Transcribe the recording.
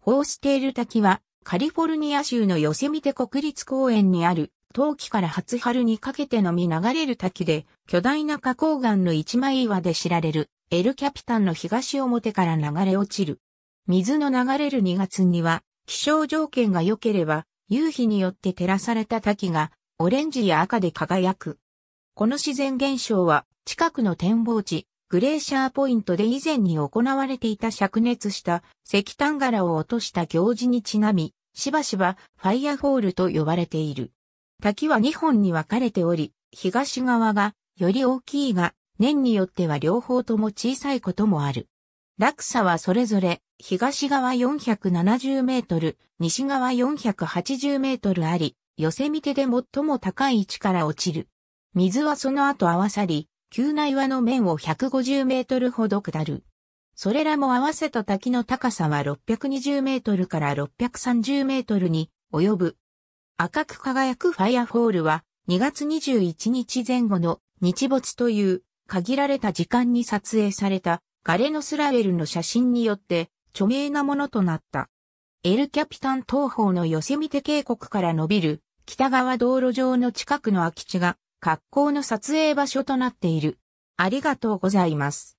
ホーステール滝は、カリフォルニア州のヨセミテ国立公園にある、冬季から初春にかけてのみ流れる滝で、巨大な花崗岩の一枚岩で知られる、エルキャピタンの東表から流れ落ちる。水の流れる2月には、気象条件が良ければ、夕日によって照らされた滝が、オレンジや赤で輝く。この自然現象は、近くの展望地、グレーシャーポイントで以前に行われていた灼熱した石炭柄を落とした行事にちなみ、しばしばファイアホールと呼ばれている。滝は2本に分かれており、東側がより大きいが、年によっては両方とも小さいこともある。落差はそれぞれ東側470メートル、西側480メートルあり、寄せ見てで最も高い位置から落ちる。水はその後合わさり、旧内輪の面を150メートルほど下る。それらも合わせた滝の高さは620メートルから630メートルに及ぶ。赤く輝くファイアフォールは2月21日前後の日没という限られた時間に撮影されたガレノスラエルの写真によって著名なものとなった。エルキャピタン東方のヨセミテ渓谷から伸びる北側道路上の近くの空き地が格好の撮影場所となっている。ありがとうございます。